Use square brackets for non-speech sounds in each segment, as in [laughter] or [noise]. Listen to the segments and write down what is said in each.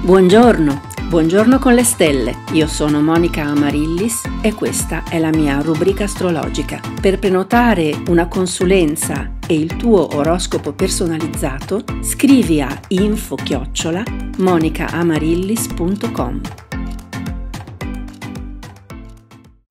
Buongiorno, buongiorno con le stelle. Io sono Monica Amarillis e questa è la mia rubrica astrologica. Per prenotare una consulenza e il tuo oroscopo personalizzato, scrivi a info-monicaamarillis.com. chiocciola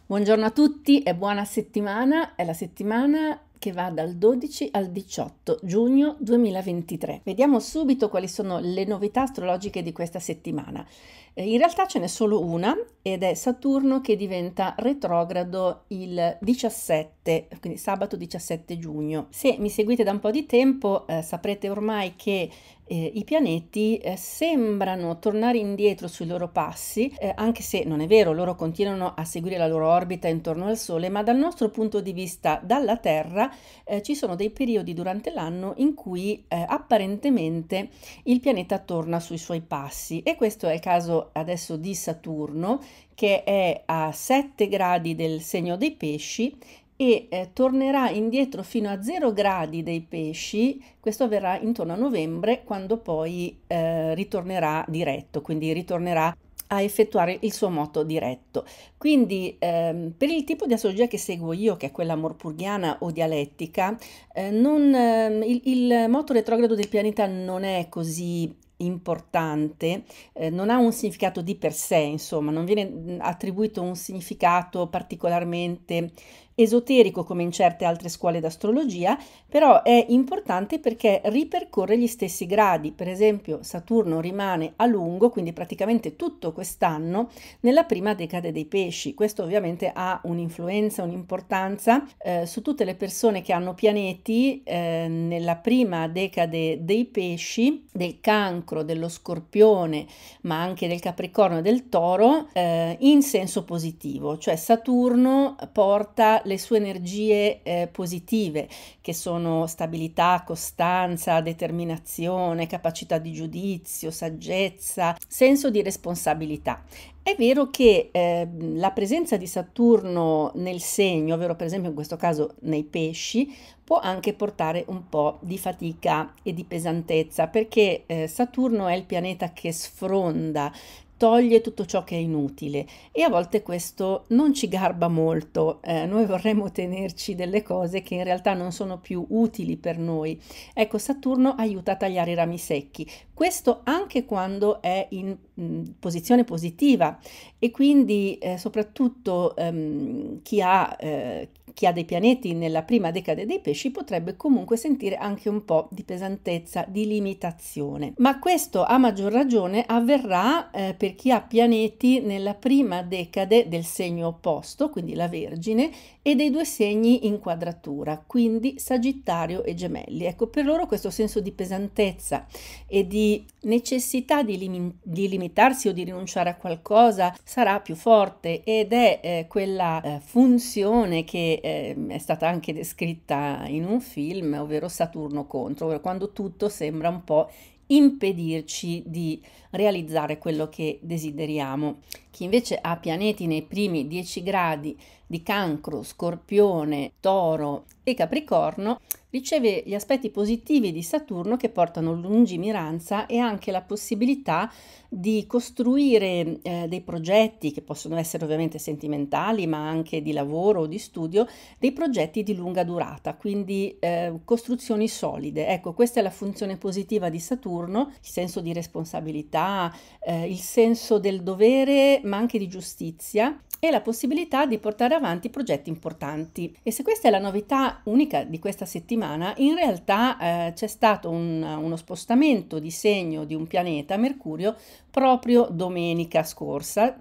Buongiorno a tutti e buona settimana. È la settimana che va dal 12 al 18 giugno 2023. Vediamo subito quali sono le novità astrologiche di questa settimana. Eh, in realtà ce n'è solo una ed è Saturno che diventa retrogrado il 17, quindi sabato 17 giugno. Se mi seguite da un po' di tempo eh, saprete ormai che eh, i pianeti eh, sembrano tornare indietro sui loro passi, eh, anche se non è vero, loro continuano a seguire la loro orbita intorno al Sole, ma dal nostro punto di vista, dalla Terra, eh, ci sono dei periodi durante l'anno in cui eh, apparentemente il pianeta torna sui suoi passi e questo è il caso adesso di Saturno che è a 7 gradi del segno dei pesci e eh, tornerà indietro fino a 0 gradi dei pesci, questo avverrà intorno a novembre quando poi eh, ritornerà diretto, quindi ritornerà a effettuare il suo moto diretto. Quindi ehm, per il tipo di astrologia che seguo io, che è quella morpurghiana o dialettica, eh, non, ehm, il, il moto retrogrado del pianeta non è così importante, eh, non ha un significato di per sé, insomma, non viene attribuito un significato particolarmente esoterico come in certe altre scuole d'astrologia, però è importante perché ripercorre gli stessi gradi. Per esempio, Saturno rimane a lungo, quindi praticamente tutto quest'anno, nella prima decade dei pesci. Questo ovviamente ha un'influenza, un'importanza eh, su tutte le persone che hanno pianeti eh, nella prima decade dei pesci, del cancro, dello scorpione, ma anche del capricorno e del toro, eh, in senso positivo, cioè Saturno porta le sue energie eh, positive, che sono stabilità, costanza, determinazione, capacità di giudizio, saggezza, senso di responsabilità. È vero che eh, la presenza di Saturno nel segno, ovvero per esempio in questo caso nei pesci, può anche portare un po' di fatica e di pesantezza perché eh, Saturno è il pianeta che sfronda, toglie tutto ciò che è inutile e a volte questo non ci garba molto, eh, noi vorremmo tenerci delle cose che in realtà non sono più utili per noi. Ecco, Saturno aiuta a tagliare i rami secchi, questo anche quando è in mh, mm, posizione positiva e quindi eh, soprattutto ehm, chi ha... Eh, chi ha dei pianeti nella prima decade dei pesci potrebbe comunque sentire anche un po' di pesantezza, di limitazione. Ma questo a maggior ragione avverrà eh, per chi ha pianeti nella prima decade del segno opposto, quindi la Vergine, e dei due segni in quadratura, quindi Sagittario e Gemelli. Ecco, per loro questo senso di pesantezza e di necessità di, lim- di limitarsi o di rinunciare a qualcosa sarà più forte ed è eh, quella eh, funzione che eh, è stata anche descritta in un film, ovvero Saturno contro, ovvero quando tutto sembra un po' impedirci di realizzare quello che desideriamo. Chi invece ha pianeti nei primi 10 gradi di cancro, scorpione, toro e capricorno riceve gli aspetti positivi di Saturno che portano lungimiranza e anche la possibilità di costruire eh, dei progetti che possono essere ovviamente sentimentali ma anche di lavoro o di studio, dei progetti di lunga durata, quindi eh, costruzioni solide. Ecco, questa è la funzione positiva di Saturno, il senso di responsabilità, eh, il senso del dovere ma anche di giustizia e la possibilità di portare avanti progetti importanti. E se questa è la novità unica di questa settimana, in realtà eh, c'è stato un, uno spostamento di segno di un pianeta, Mercurio, proprio domenica scorsa,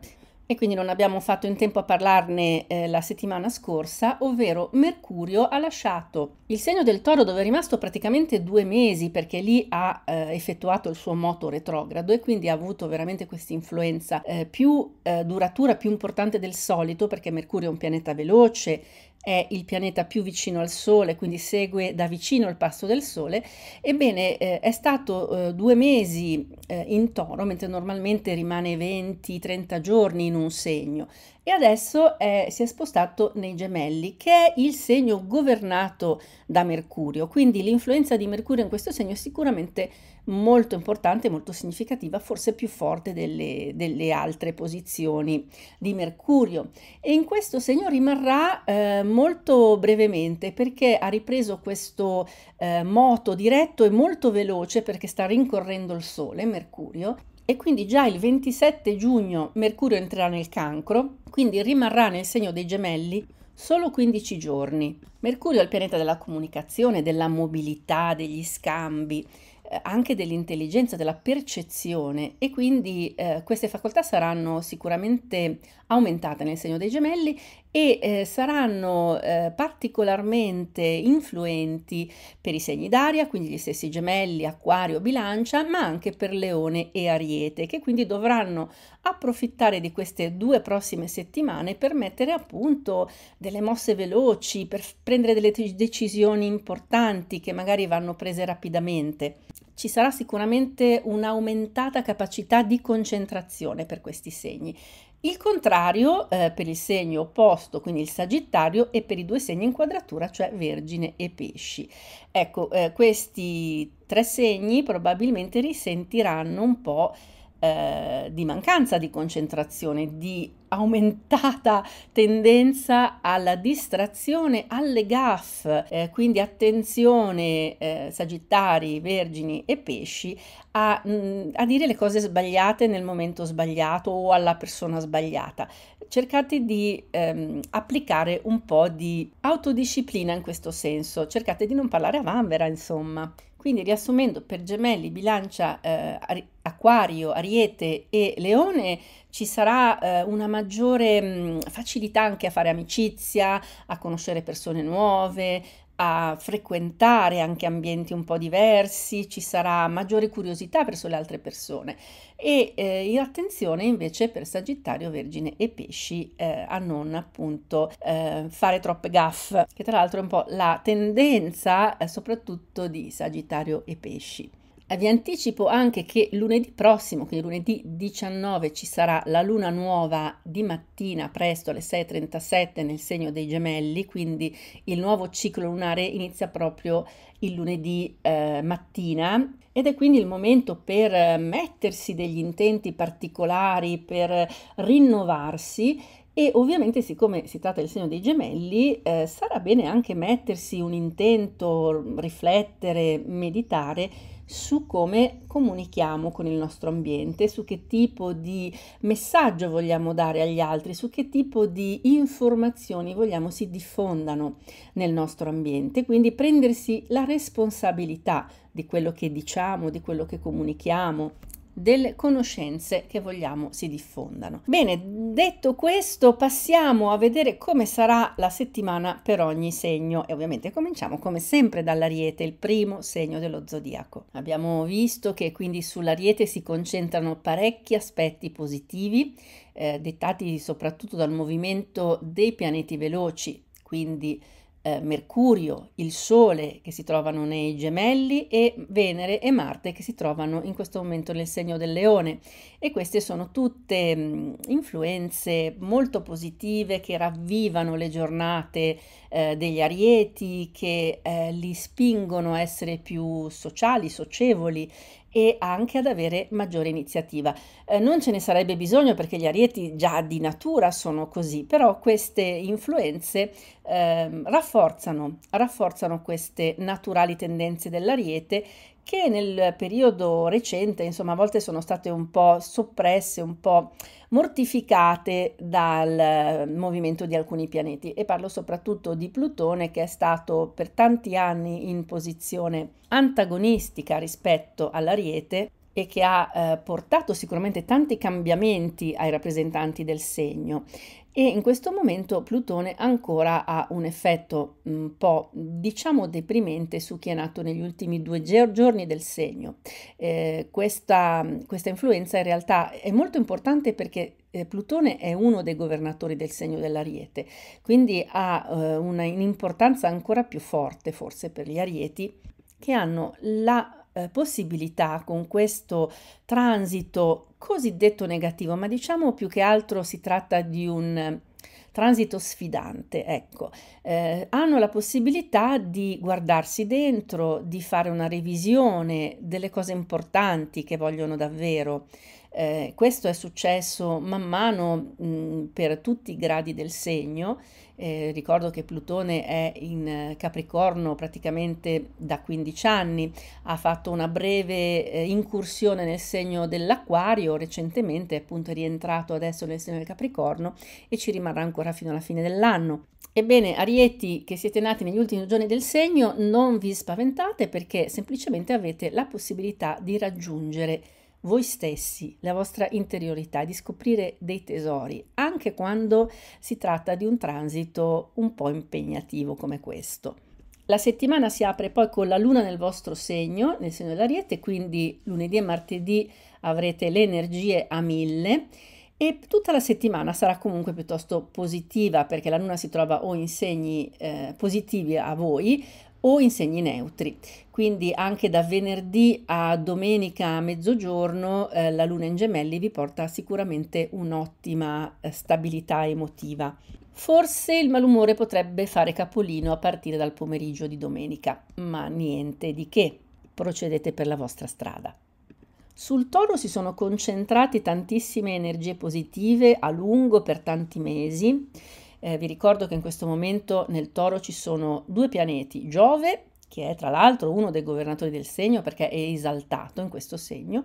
e quindi non abbiamo fatto in tempo a parlarne eh, la settimana scorsa, ovvero Mercurio ha lasciato il segno del toro dove è rimasto praticamente due mesi perché lì ha eh, effettuato il suo moto retrogrado e quindi ha avuto veramente questa influenza eh, più eh, duratura, più importante del solito perché Mercurio è un pianeta veloce, è il pianeta più vicino al Sole, quindi segue da vicino il passo del Sole, ebbene eh, è stato eh, due mesi eh, in toro, mentre normalmente rimane 20-30 giorni in un segno, e adesso è, eh, si è spostato nei gemelli, che è il segno governato da Mercurio, quindi l'influenza di Mercurio in questo segno è sicuramente molto importante, molto significativa, forse più forte delle, delle altre posizioni di Mercurio. E in questo segno rimarrà eh, molto brevemente perché ha ripreso questo eh, moto diretto e molto veloce perché sta rincorrendo il Sole, Mercurio, e quindi già il 27 giugno Mercurio entrerà nel cancro, quindi rimarrà nel segno dei gemelli solo 15 giorni. Mercurio è il pianeta della comunicazione, della mobilità, degli scambi eh, anche dell'intelligenza, della percezione e quindi eh, queste facoltà saranno sicuramente aumentate nel segno dei gemelli e eh, saranno eh, particolarmente influenti per i segni d'aria, quindi gli stessi gemelli, acquario, bilancia, ma anche per leone e ariete, che quindi dovranno approfittare di queste due prossime settimane per mettere a punto delle mosse veloci, per prendere delle decisioni importanti che magari vanno prese rapidamente. Ci sarà sicuramente un'aumentata capacità di concentrazione per questi segni il contrario eh, per il segno opposto, quindi il Sagittario, e per i due segni in quadratura, cioè Vergine e Pesci. Ecco, eh, questi tre segni probabilmente risentiranno un po' Eh, di mancanza di concentrazione, di aumentata tendenza alla distrazione, alle gaffe, eh, quindi attenzione eh, sagittari, vergini e pesci a, mh, mm, a, dire le cose sbagliate nel momento sbagliato o alla persona sbagliata. Cercate di ehm, applicare un po' di autodisciplina in questo senso, cercate di non parlare a vanvera, insomma. Quindi riassumendo, per gemelli, bilancia, eh, acquario, ariete e leone ci sarà eh, una maggiore mh, mm, facilità anche a fare amicizia, a conoscere persone nuove, a frequentare anche ambienti un po' diversi, ci sarà maggiore curiosità verso le altre persone e eh, attenzione invece per Sagittario, Vergine e Pesci eh, a non appunto eh, fare troppe gaffe, che tra l'altro è un po' la tendenza eh, soprattutto di Sagittario e Pesci. Eh, vi anticipo anche che lunedì prossimo, quindi lunedì 19, ci sarà la luna nuova di mattina presto alle 6.37 nel segno dei gemelli, quindi il nuovo ciclo lunare inizia proprio il lunedì eh, mattina ed è quindi il momento per eh, mettersi degli intenti particolari, per rinnovarsi e ovviamente siccome si tratta del segno dei gemelli eh, sarà bene anche mettersi un intento, riflettere, meditare su come comunichiamo con il nostro ambiente, su che tipo di messaggio vogliamo dare agli altri, su che tipo di informazioni vogliamo si diffondano nel nostro ambiente, quindi prendersi la responsabilità di quello che diciamo, di quello che comunichiamo, delle conoscenze che vogliamo si diffondano. Bene, detto questo, passiamo a vedere come sarà la settimana per ogni segno e ovviamente cominciamo come sempre dall'Ariete, il primo segno dello zodiaco. Abbiamo visto che quindi sull'Ariete si concentrano parecchi aspetti positivi, eh, dettati soprattutto dal movimento dei pianeti veloci, quindi eh, Mercurio, il Sole che si trovano nei gemelli e Venere e Marte che si trovano in questo momento nel segno del leone e queste sono tutte mh, mm, influenze molto positive che ravvivano le giornate eh, degli arieti, che eh, li spingono a essere più sociali, socievoli e anche ad avere maggiore iniziativa. Eh, non ce ne sarebbe bisogno perché gli arieti già di natura sono così, però queste influenze eh, rafforzano, rafforzano queste naturali tendenze dell'ariete che nel periodo recente, insomma, a volte sono state un po' soppresse, un po' mortificate dal eh, movimento di alcuni pianeti e parlo soprattutto di Plutone che è stato per tanti anni in posizione antagonistica rispetto all'Ariete e che ha eh, portato sicuramente tanti cambiamenti ai rappresentanti del segno e in questo momento Plutone ancora ha un effetto mm, un po' diciamo deprimente su chi è nato negli ultimi due giorni del segno. Eh, questa, questa influenza in realtà è molto importante perché eh, Plutone è uno dei governatori del segno dell'Ariete, quindi ha eh, un'importanza ancora più forte forse per gli Arieti che hanno la eh, possibilità, con questo transito cosiddetto negativo, ma diciamo più che altro si tratta di un eh, transito sfidante, ecco, eh, hanno la possibilità di guardarsi dentro, di fare una revisione delle cose importanti che vogliono davvero. Eh, questo è successo man mano mh, mm, per tutti i gradi del segno eh, ricordo che Plutone è in eh, Capricorno praticamente da 15 anni, ha fatto una breve eh, incursione nel segno dell'Aquario recentemente, appunto è rientrato adesso nel segno del Capricorno e ci rimarrà ancora fino alla fine dell'anno. Ebbene, Arieti, che siete nati negli ultimi giorni del segno, non vi spaventate perché semplicemente avete la possibilità di raggiungere voi stessi, la vostra interiorità, di scoprire dei tesori, anche quando si tratta di un transito un po' impegnativo come questo. La settimana si apre poi con la luna nel vostro segno, nel segno dell'ariete, quindi lunedì e martedì avrete le energie a mille e tutta la settimana sarà comunque piuttosto positiva perché la luna si trova o in segni eh, positivi a voi o in segni neutri. Quindi anche da venerdì a domenica a mezzogiorno eh, la luna in gemelli vi porta sicuramente un'ottima eh, stabilità emotiva. Forse il malumore potrebbe fare capolino a partire dal pomeriggio di domenica, ma niente di che, procedete per la vostra strada. Sul toro si sono concentrate tantissime energie positive a lungo per tanti mesi eh, vi ricordo che in questo momento nel toro ci sono due pianeti, Giove, che è tra l'altro uno dei governatori del segno perché è esaltato in questo segno,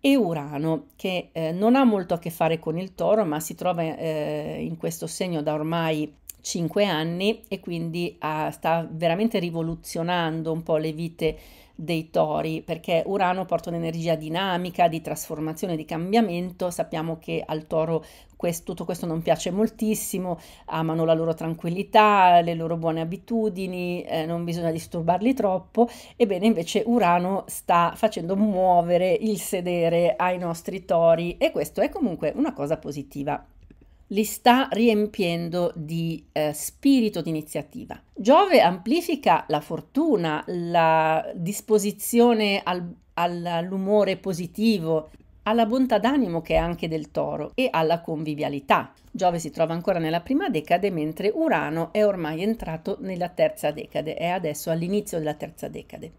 e Urano, che eh, non ha molto a che fare con il toro, ma si trova eh, in questo segno da ormai 5 anni e quindi ah, sta veramente rivoluzionando un po' le vite dei tori perché Urano porta un'energia dinamica di trasformazione di cambiamento sappiamo che al toro questo, tutto questo non piace moltissimo, amano la loro tranquillità, le loro buone abitudini, eh, non bisogna disturbarli troppo, ebbene invece Urano sta facendo muovere il sedere ai nostri tori e questo è comunque una cosa positiva li sta riempiendo di eh, spirito di iniziativa. Giove amplifica la fortuna, la disposizione al, all'umore positivo, alla bontà d'animo che è anche del toro e alla convivialità. Giove si trova ancora nella prima decade, mentre Urano è ormai entrato nella terza decade, è adesso all'inizio della terza decade.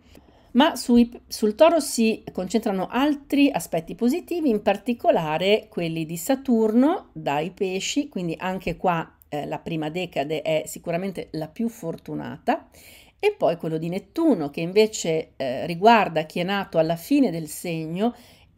Ma sui, sul toro si concentrano altri aspetti positivi, in particolare quelli di Saturno dai pesci, quindi anche qua eh, la prima decade è sicuramente la più fortunata, e poi quello di Nettuno che invece eh, riguarda chi è nato alla fine del segno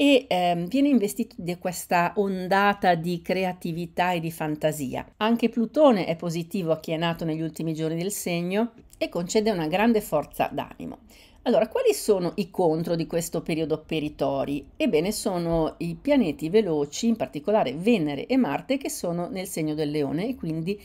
e ehm, viene investito di questa ondata di creatività e di fantasia. Anche Plutone è positivo a chi è nato negli ultimi giorni del segno e concede una grande forza d'animo. Allora, quali sono i contro di questo periodo per i tori? Ebbene, sono i pianeti veloci, in particolare Venere e Marte, che sono nel segno del leone e quindi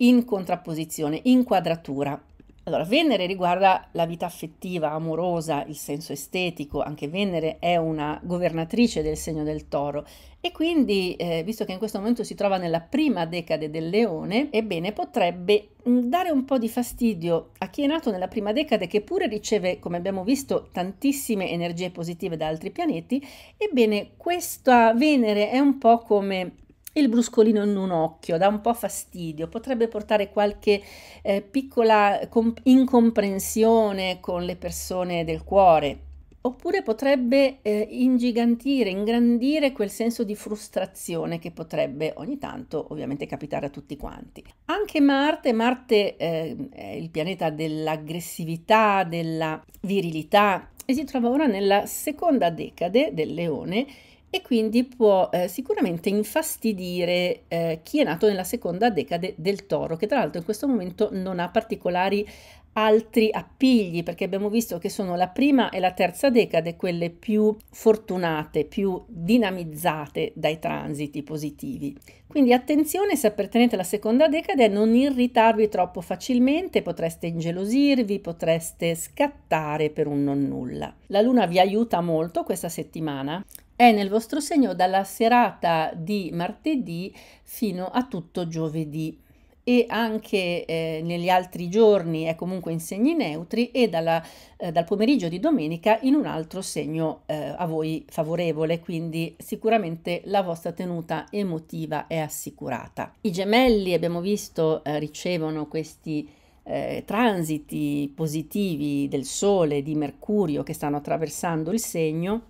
in contrapposizione, in quadratura allora, Venere riguarda la vita affettiva, amorosa, il senso estetico, anche Venere è una governatrice del segno del toro e quindi, eh, visto che in questo momento si trova nella prima decade del leone, ebbene potrebbe mm, dare un po' di fastidio a chi è nato nella prima decade, che pure riceve, come abbiamo visto, tantissime energie positive da altri pianeti, ebbene questa Venere è un po' come il bruscolino in un occhio dà un po' fastidio, potrebbe portare qualche eh, piccola incomprensione con le persone del cuore, oppure potrebbe eh, ingigantire, ingrandire quel senso di frustrazione che potrebbe ogni tanto ovviamente capitare a tutti quanti. Anche Marte, Marte eh, è il pianeta dell'aggressività, della virilità e si trova ora nella seconda decade del leone e quindi può eh, sicuramente infastidire eh, chi è nato nella seconda decade del toro, che tra l'altro in questo momento non ha particolari altri appigli, perché abbiamo visto che sono la prima e la terza decade quelle più fortunate, più dinamizzate dai transiti positivi. Quindi attenzione se appartenete alla seconda decade a non irritarvi troppo facilmente, potreste ingelosirvi, potreste scattare per un non nulla. La luna vi aiuta molto questa settimana è nel vostro segno dalla serata di martedì fino a tutto giovedì e anche eh, negli altri giorni è comunque in segni neutri e dalla, eh, dal pomeriggio di domenica in un altro segno eh, a voi favorevole, quindi sicuramente la vostra tenuta emotiva è assicurata. I gemelli, abbiamo visto, eh, ricevono questi eh, transiti positivi del Sole, di Mercurio che stanno attraversando il segno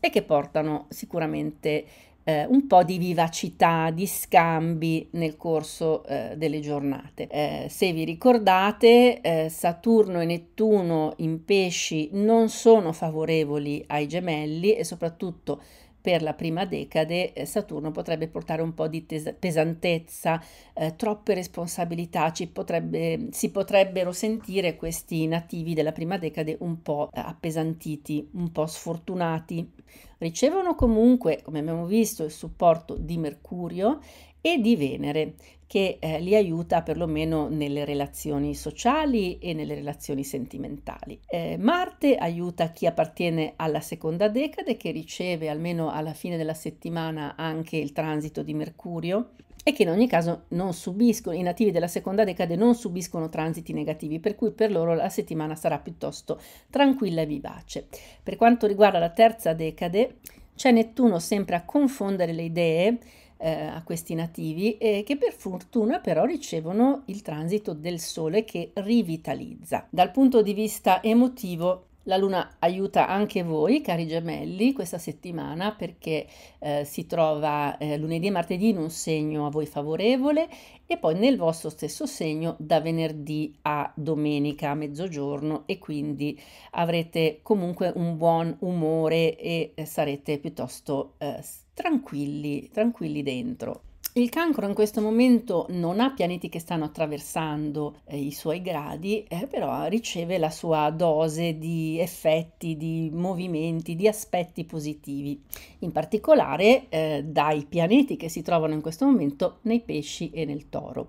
e che portano sicuramente eh, un po' di vivacità, di scambi nel corso eh, delle giornate. Eh, se vi ricordate, eh, Saturno e Nettuno in pesci non sono favorevoli ai gemelli e soprattutto per la prima decade eh, Saturno potrebbe portare un po' di tes- pesantezza, eh, troppe responsabilità, potrebbe, si potrebbero sentire questi nativi della prima decade un po' eh, appesantiti, un po' sfortunati. Ricevono comunque, come abbiamo visto, il supporto di Mercurio e di Venere che eh, li aiuta perlomeno nelle relazioni sociali e nelle relazioni sentimentali. Eh, Marte aiuta chi appartiene alla seconda decade che riceve almeno alla fine della settimana anche il transito di Mercurio e che in ogni caso non subiscono, i nativi della seconda decade non subiscono transiti negativi, per cui per loro la settimana sarà piuttosto tranquilla e vivace. Per quanto riguarda la terza decade, c'è Nettuno sempre a confondere le idee eh, a questi nativi, eh, che per fortuna però ricevono il transito del Sole che rivitalizza. Dal punto di vista emotivo la luna aiuta anche voi, cari gemelli, questa settimana perché eh, si trova eh, lunedì e martedì in un segno a voi favorevole e poi nel vostro stesso segno da venerdì a domenica a mezzogiorno e quindi avrete comunque un buon umore e eh, sarete piuttosto eh, tranquilli, tranquilli dentro. Il cancro in questo momento non ha pianeti che stanno attraversando eh, i suoi gradi, eh, però riceve la sua dose di effetti, di movimenti, di aspetti positivi, in particolare eh, dai pianeti che si trovano in questo momento nei pesci e nel toro.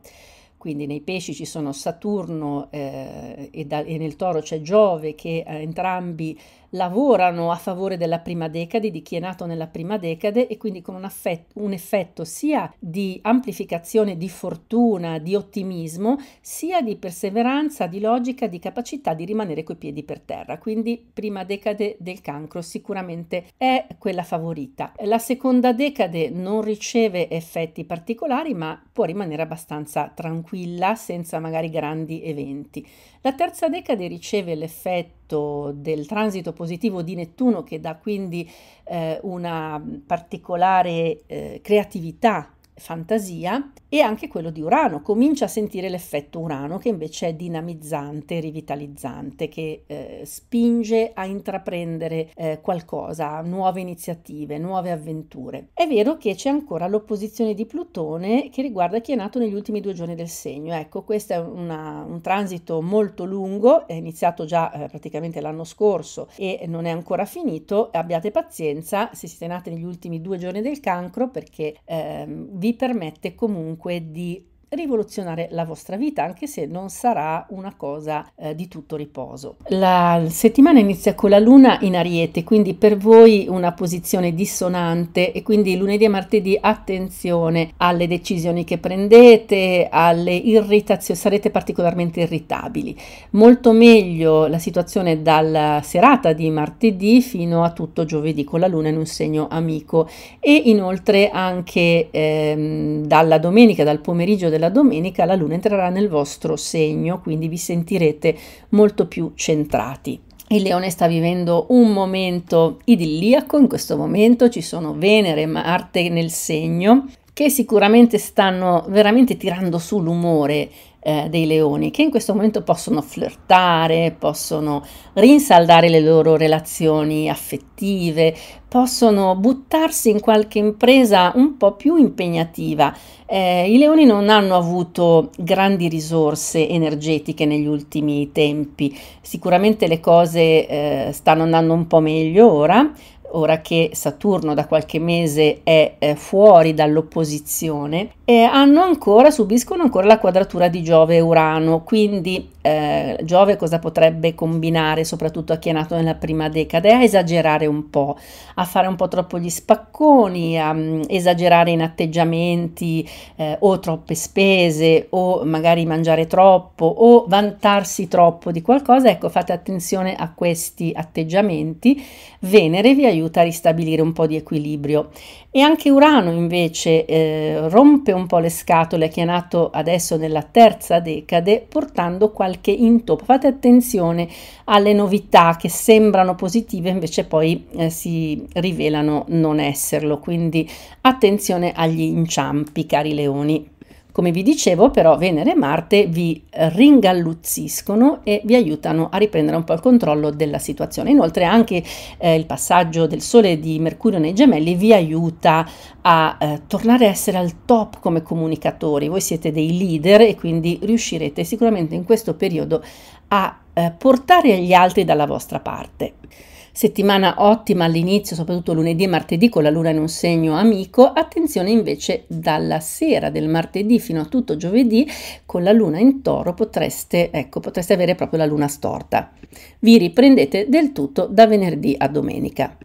Quindi nei pesci ci sono Saturno eh, e, da, e, nel toro c'è Giove che eh, entrambi lavorano a favore della prima decade, di chi è nato nella prima decade e quindi con un, affetto, un effetto sia di amplificazione, di fortuna, di ottimismo, sia di perseveranza, di logica, di capacità di rimanere coi piedi per terra. Quindi prima decade del cancro sicuramente è quella favorita. La seconda decade non riceve effetti particolari ma può rimanere abbastanza tranquilla senza magari grandi eventi. La terza decade riceve l'effetto impatto del transito positivo di Nettuno che dà quindi eh, una particolare eh, creatività fantasia, e anche quello di Urano. Comincia a sentire l'effetto Urano che invece è dinamizzante, rivitalizzante, che eh, spinge a intraprendere eh, qualcosa, nuove iniziative, nuove avventure. È vero che c'è ancora l'opposizione di Plutone che riguarda chi è nato negli ultimi due giorni del segno. Ecco, questo è una, un transito molto lungo, è iniziato già eh, praticamente l'anno scorso e non è ancora finito. Abbiate pazienza se siete nati negli ultimi due giorni del cancro perché ehm, vi vi permette comunque di rivoluzionare la vostra vita, anche se non sarà una cosa eh, di tutto riposo. La settimana inizia con la luna in ariete, quindi per voi una posizione dissonante e quindi lunedì e martedì attenzione alle decisioni che prendete, alle irritazioni, sarete particolarmente irritabili. Molto meglio la situazione dalla serata di martedì fino a tutto giovedì con la luna in un segno amico e inoltre anche ehm, dalla domenica, dal pomeriggio del della domenica la luna entrerà nel vostro segno, quindi vi sentirete molto più centrati. Il leone sta vivendo un momento idilliaco, in questo momento ci sono Venere e Marte nel segno, che sicuramente stanno veramente tirando su l'umore eh, dei leoni, che in questo momento possono flirtare, possono rinsaldare le loro relazioni affettive, possono buttarsi in qualche impresa un po' più impegnativa. Eh, I leoni non hanno avuto grandi risorse energetiche negli ultimi tempi, sicuramente le cose eh, stanno andando un po' meglio ora, ora che Saturno da qualche mese è eh, fuori dall'opposizione, eh, hanno ancora, subiscono ancora la quadratura di Giove e Urano, quindi eh, Giove cosa potrebbe combinare, soprattutto a chi è nato nella prima decade? A esagerare un po', a fare un po' troppo gli spacconi, a mh, mm, esagerare in atteggiamenti eh, o troppe spese o magari mangiare troppo o vantarsi troppo di qualcosa, ecco fate attenzione a questi atteggiamenti, Venere vi aiuta aiuta a ristabilire un po' di equilibrio. E anche Urano invece eh, rompe un po' le scatole che è nato adesso nella terza decade portando qualche intoppo. Fate attenzione alle novità che sembrano positive invece poi eh, si rivelano non esserlo, quindi attenzione agli inciampi cari leoni. Come vi dicevo, però, Venere e Marte vi ringalluzziscono e vi aiutano a riprendere un po' il controllo della situazione. Inoltre, anche eh, il passaggio del Sole di Mercurio nei Gemelli vi aiuta a eh, tornare a essere al top come comunicatori. Voi siete dei leader e quindi riuscirete sicuramente in questo periodo a eh, portare gli altri dalla vostra parte. Settimana ottima all'inizio, soprattutto lunedì e martedì con la luna in un segno amico, attenzione invece dalla sera del martedì fino a tutto giovedì con la luna in toro potreste, ecco, potreste avere proprio la luna storta. Vi riprendete del tutto da venerdì a domenica.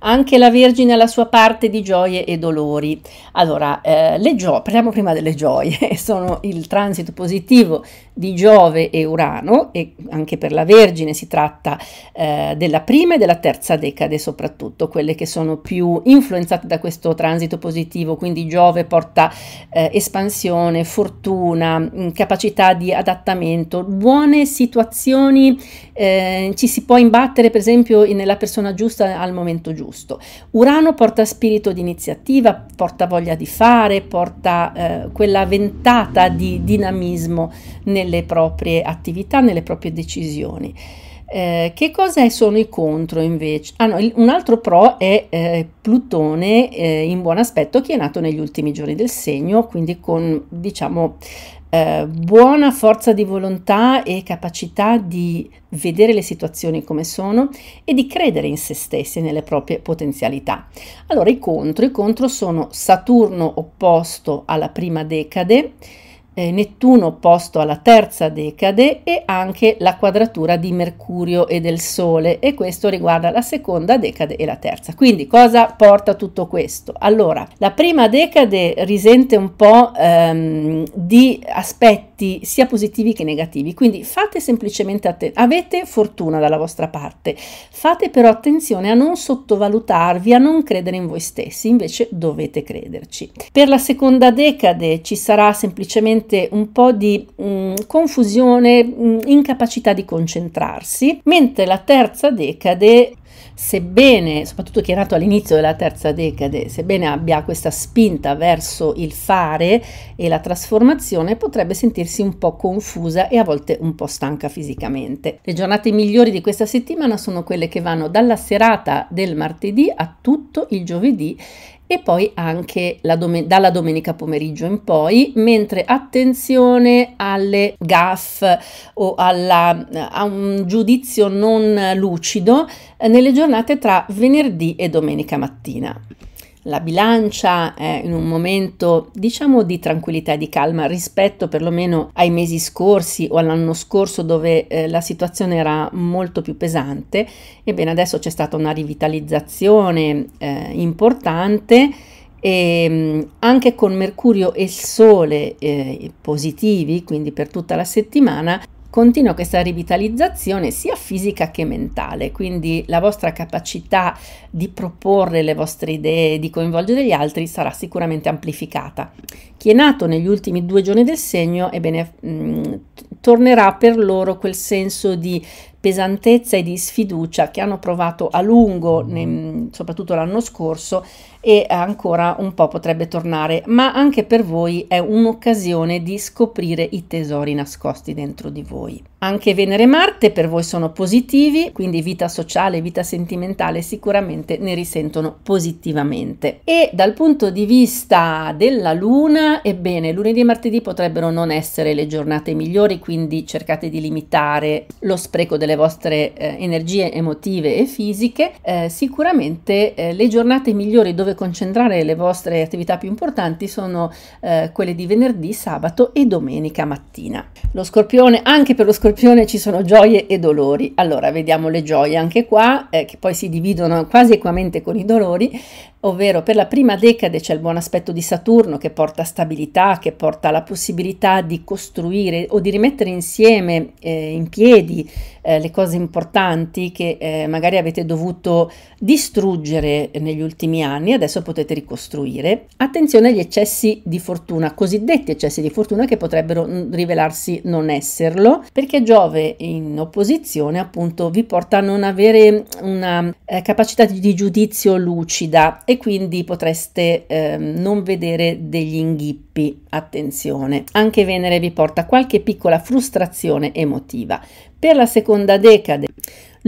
Anche la Vergine ha la sua parte di gioie e dolori. Allora, eh, le gioie, parliamo prima delle gioie, [laughs] sono il transito positivo di Giove e Urano e anche per la Vergine si tratta eh, della prima e della terza decade soprattutto, quelle che sono più influenzate da questo transito positivo, quindi Giove porta eh, espansione, fortuna, mm, capacità di adattamento, buone situazioni, eh, ci si può imbattere per esempio nella persona giusta al momento momento giusto. Urano porta spirito di iniziativa, porta voglia di fare, porta eh, quella ventata di dinamismo nelle proprie attività, nelle proprie decisioni. Eh, che cosa sono i contro invece? Ah, no, il, un altro pro è eh, Plutone eh, in buon aspetto che è nato negli ultimi giorni del segno, quindi con diciamo eh, buona forza di volontà e capacità di vedere le situazioni come sono e di credere in se stessi e nelle proprie potenzialità. Allora i contro, i contro sono Saturno opposto alla prima decade, eh, Nettuno opposto alla terza decade e anche la quadratura di Mercurio e del Sole e questo riguarda la seconda decade e la terza. Quindi cosa porta tutto questo? Allora, la prima decade risente un po' ehm, di aspetti sia positivi che negativi, quindi fate semplicemente attenzione, avete fortuna dalla vostra parte, fate però attenzione a non sottovalutarvi, a non credere in voi stessi, invece dovete crederci. Per la seconda decade ci sarà semplicemente sente un po' di mh, mm, confusione, mh, mm, incapacità di concentrarsi, mentre la terza decade sebbene, soprattutto chi è nato all'inizio della terza decade, sebbene abbia questa spinta verso il fare e la trasformazione, potrebbe sentirsi un po' confusa e a volte un po' stanca fisicamente. Le giornate migliori di questa settimana sono quelle che vanno dalla serata del martedì a tutto il giovedì e poi anche domen- dalla domenica pomeriggio in poi, mentre attenzione alle gaff o alla, a un giudizio non lucido eh, nelle giornate tra venerdì e domenica mattina. La bilancia è in un momento diciamo di tranquillità e di calma rispetto perlomeno ai mesi scorsi o all'anno scorso dove eh, la situazione era molto più pesante. Ebbene adesso c'è stata una rivitalizzazione eh, importante e mm, anche con Mercurio e Sole eh, positivi, quindi per tutta la settimana, Continua questa rivitalizzazione sia fisica che mentale, quindi la vostra capacità di proporre le vostre idee, di coinvolgere gli altri sarà sicuramente amplificata. Chi è nato negli ultimi due giorni del segno, ebbene, mh, tornerà per loro quel senso di pesantezza e di sfiducia che hanno provato a lungo, ne, soprattutto l'anno scorso, e ancora un po' potrebbe tornare, ma anche per voi è un'occasione di scoprire i tesori nascosti dentro di voi. Anche Venere e Marte per voi sono positivi, quindi vita sociale, vita sentimentale sicuramente ne risentono positivamente. E dal punto di vista della Luna, ebbene, lunedì e martedì potrebbero non essere le giornate migliori, quindi cercate di limitare lo spreco delle vostre eh, energie emotive e fisiche. Eh, sicuramente eh, le giornate migliori dove concentrare le vostre attività più importanti sono eh, quelle di venerdì, sabato e domenica mattina. Lo scorpione, anche per lo scorpione ci sono gioie e dolori. Allora, vediamo le gioie anche qua, eh, che poi si dividono quasi equamente con i dolori, ovvero per la prima decade c'è il buon aspetto di Saturno che porta stabilità, che porta la possibilità di costruire o di rimettere insieme eh, in piedi eh, le cose importanti che eh, magari avete dovuto distruggere negli ultimi anni, adesso adesso potete ricostruire. Attenzione agli eccessi di fortuna, cosiddetti eccessi di fortuna che potrebbero rivelarsi non esserlo, perché Giove in opposizione appunto vi porta a non avere una eh, capacità di, di, giudizio lucida e quindi potreste eh, non vedere degli inghippi. Attenzione, anche Venere vi porta qualche piccola frustrazione emotiva. Per la seconda decade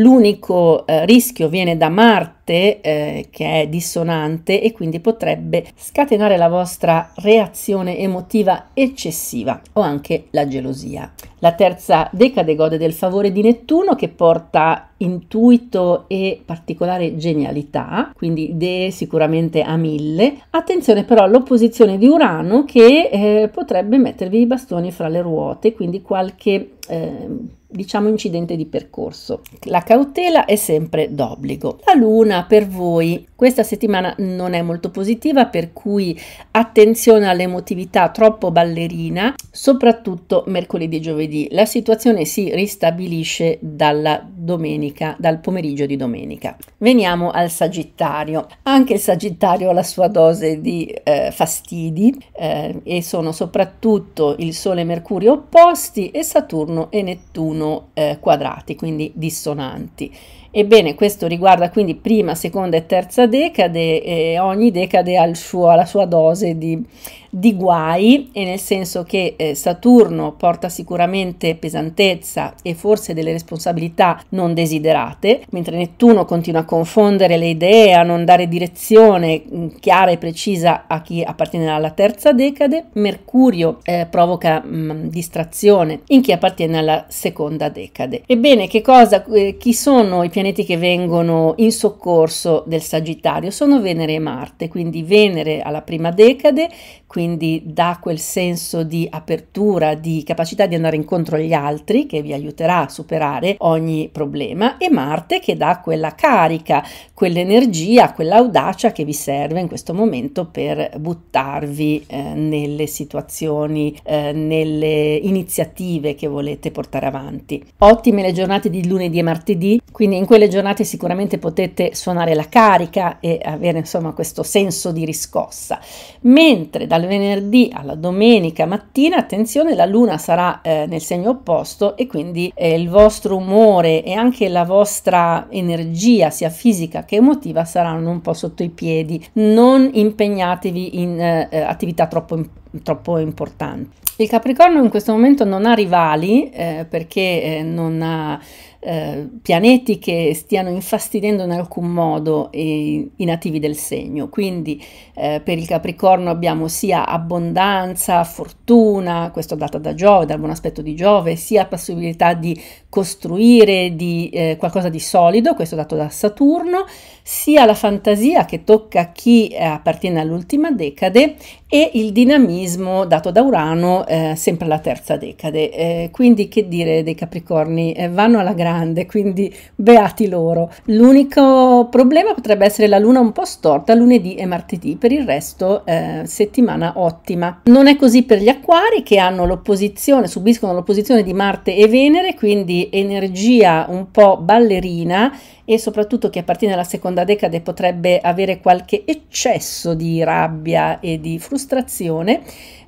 L'unico eh, rischio viene da Marte eh, che è dissonante e quindi potrebbe scatenare la vostra reazione emotiva eccessiva o anche la gelosia. La terza decade gode del favore di Nettuno che porta intuito e particolare genialità, quindi idee sicuramente a mille. Attenzione però all'opposizione di Urano che eh, potrebbe mettervi i bastoni fra le ruote, quindi qualche eh, diciamo incidente di percorso. La cautela è sempre d'obbligo. La luna per voi questa settimana non è molto positiva, per cui attenzione all'emotività troppo ballerina, soprattutto mercoledì e giovedì. La situazione si ristabilisce dalla domenica, dal pomeriggio di domenica. Veniamo al Sagittario. Anche il Sagittario ha la sua dose di eh, fastidi eh, e sono soprattutto il Sole e Mercurio opposti e Saturno e Nettuno sono eh, quadrati, quindi dissonanti. Ebbene, questo riguarda quindi prima, seconda e terza decade, e ogni decade ha, suo, la sua dose di di guai, e nel senso che eh, Saturno porta sicuramente pesantezza e forse delle responsabilità non desiderate, mentre Nettuno continua a confondere le idee, a non dare direzione mm, chiara e precisa a chi appartiene alla terza decade, Mercurio eh, provoca mh, mm, distrazione in chi appartiene alla seconda decade. Ebbene, che cosa, eh, chi sono i pianeti che vengono in soccorso del Sagittario? Sono Venere e Marte, quindi Venere alla prima decade quindi dà quel senso di apertura, di capacità di andare incontro agli altri che vi aiuterà a superare ogni problema e Marte che dà quella carica, quell'energia, quell'audacia che vi serve in questo momento per buttarvi eh, nelle situazioni, eh, nelle iniziative che volete portare avanti. Ottime le giornate di lunedì e martedì, quindi in quelle giornate sicuramente potete suonare la carica e avere insomma questo senso di riscossa. Mentre da dal venerdì alla domenica mattina, attenzione, la luna sarà eh, nel segno opposto e quindi eh, il vostro umore e anche la vostra energia, sia fisica che emotiva, saranno un po' sotto i piedi. Non impegnatevi in eh, eh attività troppo importanti troppo importanti. Il Capricorno in questo momento non ha rivali eh, perché eh, non ha eh, pianeti che stiano infastidendo in alcun modo i, i nativi del segno. Quindi eh, per il Capricorno abbiamo sia abbondanza, fortuna, questo data da Giove, dal buon aspetto di Giove, sia possibilità di costruire di, eh, qualcosa di solido, questo dato da Saturno, sia la fantasia che tocca a chi eh, appartiene all'ultima decade e il dinamismo dato da Urano, eh, sempre alla terza decade. quindi che dire dei Capricorni? vanno alla grande grande, quindi beati loro. L'unico problema potrebbe essere la luna un po' storta lunedì e martedì, per il resto eh, settimana ottima. Non è così per gli acquari che hanno l'opposizione, subiscono l'opposizione di Marte e Venere, quindi energia un po' ballerina e soprattutto chi appartiene alla seconda decade potrebbe avere qualche eccesso di rabbia e di frustrazione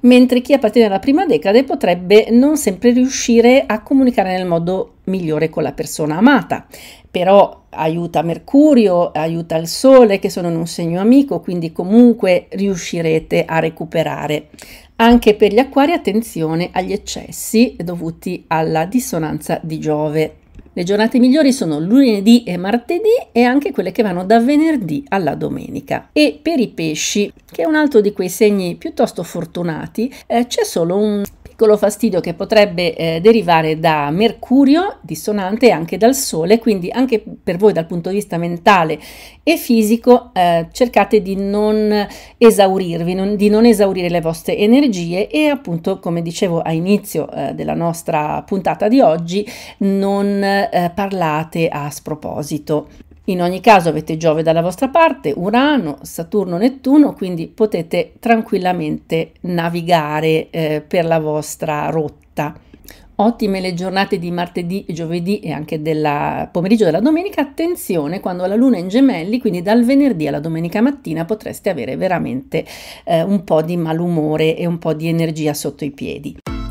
mentre chi appartiene alla prima decade potrebbe non sempre riuscire a comunicare nel modo migliore con la persona amata. Però aiuta Mercurio, aiuta il Sole che sono in un segno amico, quindi comunque riuscirete a recuperare. Anche per gli acquari attenzione agli eccessi dovuti alla dissonanza di Giove. Le giornate migliori sono lunedì e martedì e anche quelle che vanno da venerdì alla domenica. E per i pesci, che è un altro di quei segni piuttosto fortunati, eh, c'è solo un piccolo fastidio che potrebbe eh, derivare da Mercurio dissonante e anche dal Sole, quindi anche per voi dal punto di vista mentale e fisico eh, cercate di non esaurirvi, non, di non esaurire le vostre energie e appunto come dicevo a inizio eh, della nostra puntata di oggi non eh, parlate a sproposito. In ogni caso avete Giove dalla vostra parte, Urano, Saturno, Nettuno, quindi potete tranquillamente navigare eh, per la vostra rotta. Ottime le giornate di martedì, giovedì e anche del pomeriggio della domenica. Attenzione quando la luna è in gemelli, quindi dal venerdì alla domenica mattina potreste avere veramente eh, un po' di malumore e un po' di energia sotto i piedi.